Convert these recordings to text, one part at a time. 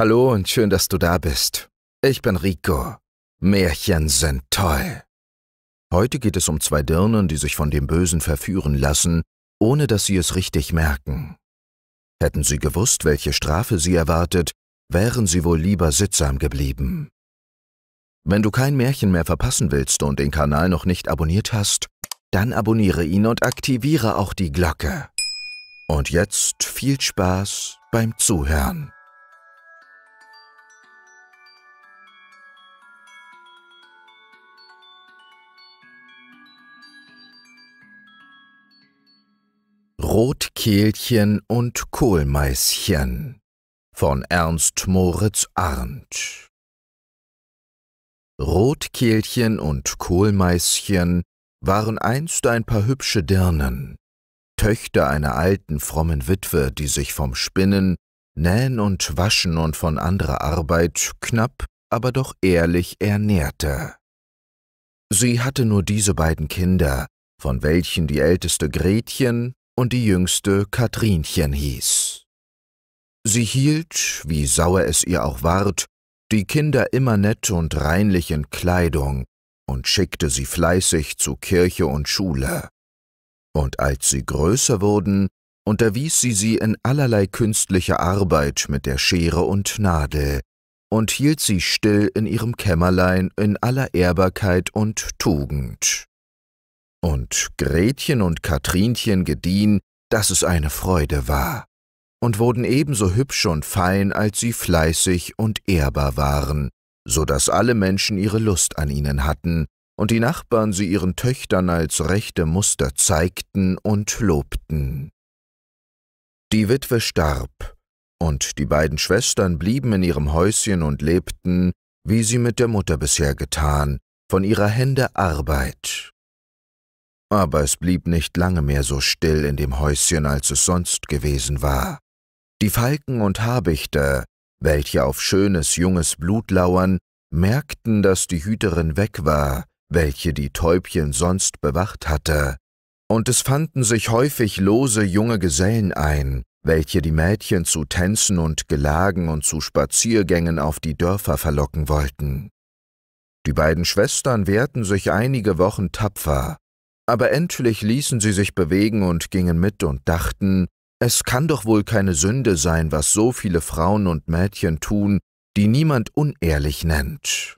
Hallo und schön, dass du da bist. Ich bin Rico. Märchen sind toll. Heute geht es um zwei Dirnen, die sich von dem Bösen verführen lassen, ohne dass sie es richtig merken. Hätten sie gewusst, welche Strafe sie erwartet, wären sie wohl lieber sittsam geblieben. Wenn du kein Märchen mehr verpassen willst und den Kanal noch nicht abonniert hast, dann abonniere ihn und aktiviere auch die Glocke. Und jetzt viel Spaß beim Zuhören. Rotkehlchen und Kohlmeißchen von Ernst Moritz Arndt Rotkehlchen und Kohlmeißchen waren einst ein paar hübsche Dirnen, Töchter einer alten frommen Witwe, die sich vom Spinnen, Nähen und Waschen und von anderer Arbeit knapp, aber doch ehrlich ernährte. Sie hatte nur diese beiden Kinder, von welchen die älteste Gretchen, und die jüngste Katrinchen hieß. Sie hielt, wie sauer es ihr auch ward, die Kinder immer nett und reinlich in Kleidung und schickte sie fleißig zu Kirche und Schule. Und als sie größer wurden, unterwies sie sie in allerlei künstlicher Arbeit mit der Schere und Nadel und hielt sie still in ihrem Kämmerlein in aller Ehrbarkeit und Tugend. Und Gretchen und Katrinchen gediehen, dass es eine Freude war, und wurden ebenso hübsch und fein, als sie fleißig und ehrbar waren, so daß alle Menschen ihre Lust an ihnen hatten, und die Nachbarn sie ihren Töchtern als rechte Muster zeigten und lobten. Die Witwe starb, und die beiden Schwestern blieben in ihrem Häuschen und lebten, wie sie mit der Mutter bisher getan, von ihrer Hände Arbeit, aber es blieb nicht lange mehr so still in dem Häuschen, als es sonst gewesen war. Die Falken und Habichte, welche auf schönes junges Blut lauern, merkten, dass die Hüterin weg war, welche die Täubchen sonst bewacht hatte, und es fanden sich häufig lose junge Gesellen ein, welche die Mädchen zu Tänzen und Gelagen und zu Spaziergängen auf die Dörfer verlocken wollten. Die beiden Schwestern wehrten sich einige Wochen tapfer, aber endlich ließen sie sich bewegen und gingen mit und dachten, es kann doch wohl keine Sünde sein, was so viele Frauen und Mädchen tun, die niemand unehrlich nennt.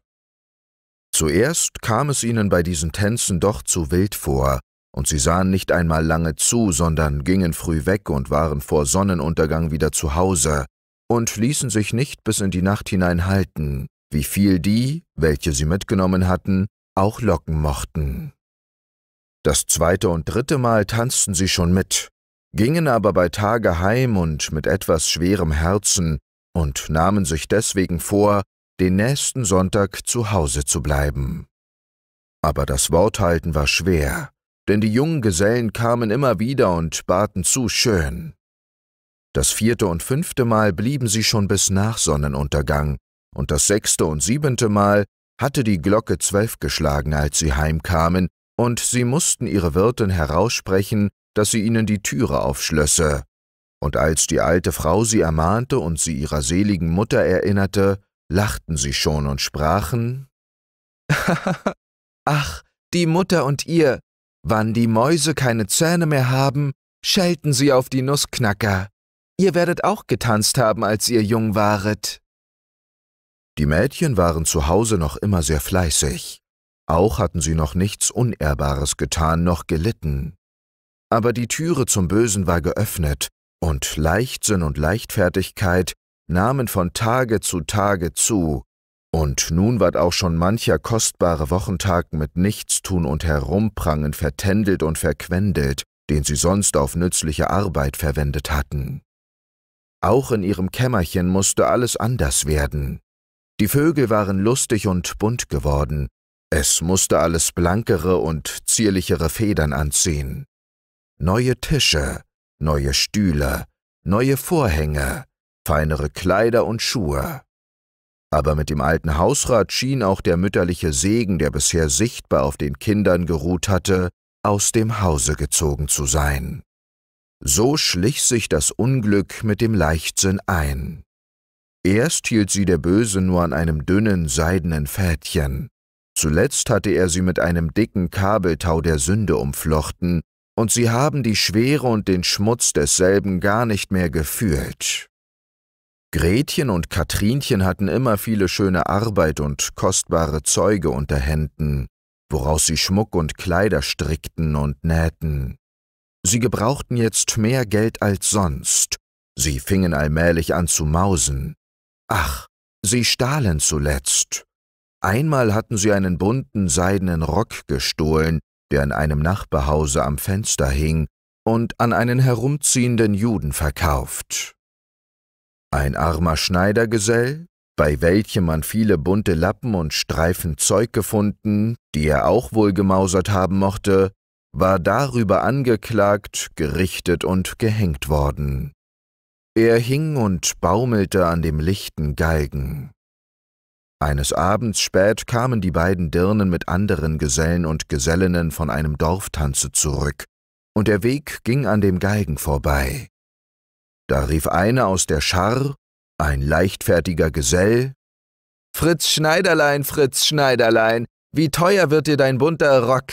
Zuerst kam es ihnen bei diesen Tänzen doch zu wild vor, und sie sahen nicht einmal lange zu, sondern gingen früh weg und waren vor Sonnenuntergang wieder zu Hause, und ließen sich nicht bis in die Nacht hinein halten, wie viel die, welche sie mitgenommen hatten, auch locken mochten. Das zweite und dritte Mal tanzten sie schon mit, gingen aber bei Tage heim und mit etwas schwerem Herzen und nahmen sich deswegen vor, den nächsten Sonntag zu Hause zu bleiben. Aber das Worthalten war schwer, denn die jungen Gesellen kamen immer wieder und baten zu schön. Das vierte und fünfte Mal blieben sie schon bis nach Sonnenuntergang, und das sechste und siebente Mal hatte die Glocke zwölf geschlagen, als sie heimkamen, und sie mussten ihre Wirtin heraussprechen, dass sie ihnen die Türe aufschlösse. Und als die alte Frau sie ermahnte und sie ihrer seligen Mutter erinnerte, lachten sie schon und sprachen Ach, die Mutter und ihr, wann die Mäuse keine Zähne mehr haben, schelten sie auf die Nussknacker. Ihr werdet auch getanzt haben, als ihr jung waret. Die Mädchen waren zu Hause noch immer sehr fleißig. Auch hatten sie noch nichts Unehrbares getan noch gelitten. Aber die Türe zum Bösen war geöffnet, und Leichtsinn und Leichtfertigkeit nahmen von Tage zu Tage zu, und nun ward auch schon mancher kostbare Wochentag mit Nichtstun und Herumprangen vertändelt und verquendelt, den sie sonst auf nützliche Arbeit verwendet hatten. Auch in ihrem Kämmerchen musste alles anders werden. Die Vögel waren lustig und bunt geworden, es musste alles blankere und zierlichere Federn anziehen. Neue Tische, neue Stühle, neue Vorhänge, feinere Kleider und Schuhe. Aber mit dem alten Hausrat schien auch der mütterliche Segen, der bisher sichtbar auf den Kindern geruht hatte, aus dem Hause gezogen zu sein. So schlich sich das Unglück mit dem Leichtsinn ein. Erst hielt sie der Böse nur an einem dünnen, seidenen Fädchen, Zuletzt hatte er sie mit einem dicken Kabeltau der Sünde umflochten, und sie haben die Schwere und den Schmutz desselben gar nicht mehr gefühlt. Gretchen und Katrinchen hatten immer viele schöne Arbeit und kostbare Zeuge unter Händen, woraus sie Schmuck und Kleider strickten und nähten. Sie gebrauchten jetzt mehr Geld als sonst, sie fingen allmählich an zu mausen. Ach, sie stahlen zuletzt. Einmal hatten sie einen bunten seidenen Rock gestohlen, der in einem Nachbarhause am Fenster hing, und an einen herumziehenden Juden verkauft. Ein armer Schneidergesell, bei welchem man viele bunte Lappen und Streifen Zeug gefunden, die er auch wohl gemausert haben mochte, war darüber angeklagt, gerichtet und gehängt worden. Er hing und baumelte an dem lichten Galgen. Eines Abends spät kamen die beiden Dirnen mit anderen Gesellen und Gesellinnen von einem Dorftanze zurück, und der Weg ging an dem Geigen vorbei. Da rief einer aus der Schar, ein leichtfertiger Gesell, Fritz Schneiderlein, Fritz Schneiderlein, wie teuer wird dir dein bunter Rock?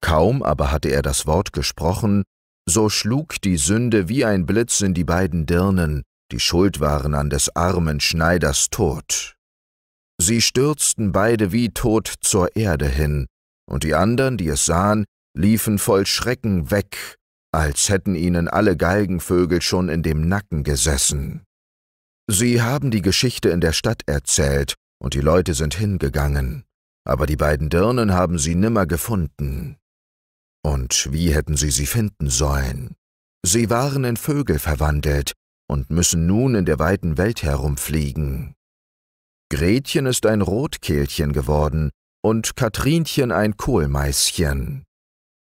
Kaum aber hatte er das Wort gesprochen, so schlug die Sünde wie ein Blitz in die beiden Dirnen, die schuld waren an des armen Schneiders Tod. Sie stürzten beide wie tot zur Erde hin, und die anderen, die es sahen, liefen voll Schrecken weg, als hätten ihnen alle Galgenvögel schon in dem Nacken gesessen. Sie haben die Geschichte in der Stadt erzählt, und die Leute sind hingegangen, aber die beiden Dirnen haben sie nimmer gefunden. Und wie hätten sie sie finden sollen? Sie waren in Vögel verwandelt und müssen nun in der weiten Welt herumfliegen. Gretchen ist ein Rotkehlchen geworden und Katrinchen ein Kohlmeißchen.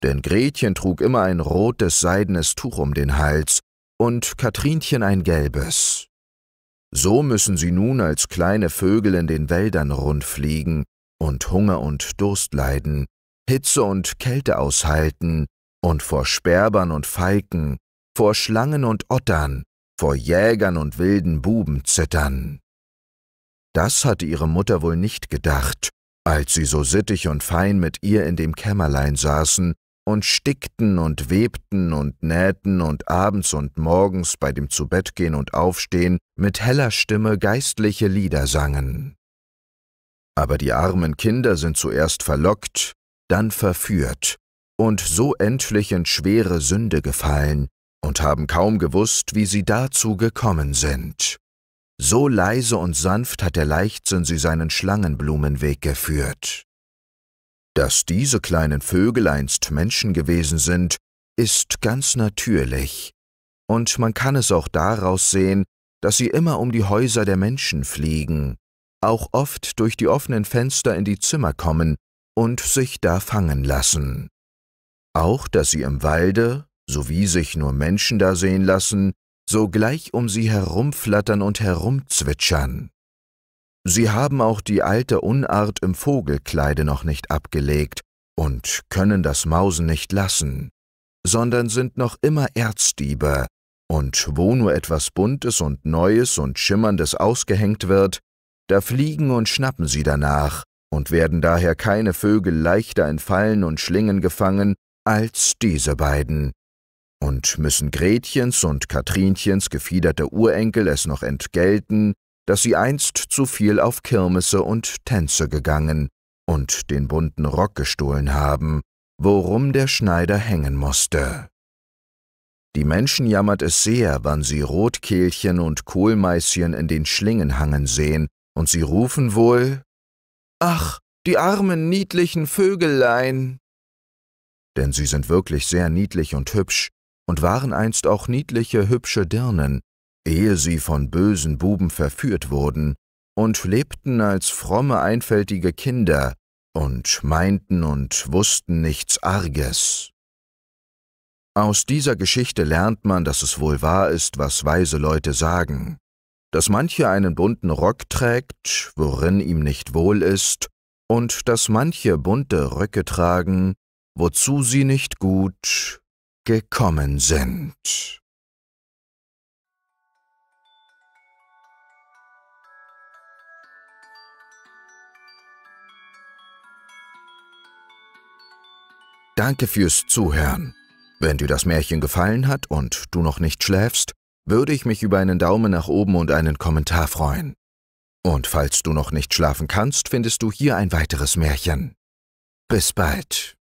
Denn Gretchen trug immer ein rotes seidenes Tuch um den Hals und Katrinchen ein gelbes. So müssen sie nun als kleine Vögel in den Wäldern rundfliegen und Hunger und Durst leiden, Hitze und Kälte aushalten und vor Sperbern und Falken, vor Schlangen und Ottern, vor Jägern und wilden Buben zittern. Das hatte ihre Mutter wohl nicht gedacht, als sie so sittig und fein mit ihr in dem Kämmerlein saßen und stickten und webten und nähten und abends und morgens bei dem Zubettgehen und Aufstehen mit heller Stimme geistliche Lieder sangen. Aber die armen Kinder sind zuerst verlockt, dann verführt und so endlich in schwere Sünde gefallen und haben kaum gewusst, wie sie dazu gekommen sind. So leise und sanft hat der Leichtsinn sie seinen Schlangenblumenweg geführt. Dass diese kleinen Vögel einst Menschen gewesen sind, ist ganz natürlich, und man kann es auch daraus sehen, dass sie immer um die Häuser der Menschen fliegen, auch oft durch die offenen Fenster in die Zimmer kommen und sich da fangen lassen. Auch, dass sie im Walde, sowie sich nur Menschen da sehen lassen, sogleich um sie herumflattern und herumzwitschern. Sie haben auch die alte Unart im Vogelkleide noch nicht abgelegt und können das Mausen nicht lassen, sondern sind noch immer Erzdiebe, und wo nur etwas Buntes und Neues und Schimmerndes ausgehängt wird, da fliegen und schnappen sie danach und werden daher keine Vögel leichter in Fallen und Schlingen gefangen als diese beiden, und müssen Gretchens und Katrinchens gefiederte Urenkel es noch entgelten, dass sie einst zu viel auf Kirmesse und Tänze gegangen und den bunten Rock gestohlen haben, worum der Schneider hängen musste. Die Menschen jammert es sehr, wann sie Rotkehlchen und Kohlmeißchen in den Schlingen hangen sehen, und sie rufen wohl Ach, die armen niedlichen Vögelein. Denn sie sind wirklich sehr niedlich und hübsch, und waren einst auch niedliche, hübsche Dirnen, ehe sie von bösen Buben verführt wurden, und lebten als fromme, einfältige Kinder und meinten und wussten nichts Arges. Aus dieser Geschichte lernt man, dass es wohl wahr ist, was weise Leute sagen, dass manche einen bunten Rock trägt, worin ihm nicht wohl ist, und dass manche bunte Röcke tragen, wozu sie nicht gut, gekommen sind. Danke fürs Zuhören. Wenn dir das Märchen gefallen hat und du noch nicht schläfst, würde ich mich über einen Daumen nach oben und einen Kommentar freuen. Und falls du noch nicht schlafen kannst, findest du hier ein weiteres Märchen. Bis bald.